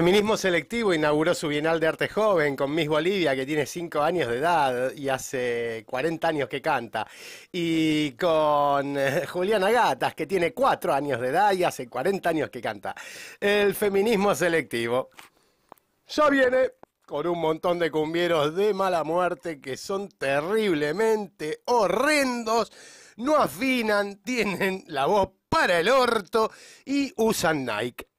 Feminismo Selectivo inauguró su Bienal de Arte Joven con Miss Bolivia, que tiene 5 años de edad y hace 40 años que canta. Y con eh, Juliana Gatas, que tiene 4 años de edad y hace 40 años que canta. El feminismo selectivo ya viene con un montón de cumbieros de mala muerte que son terriblemente horrendos, no afinan, tienen la voz para el orto y usan Nike.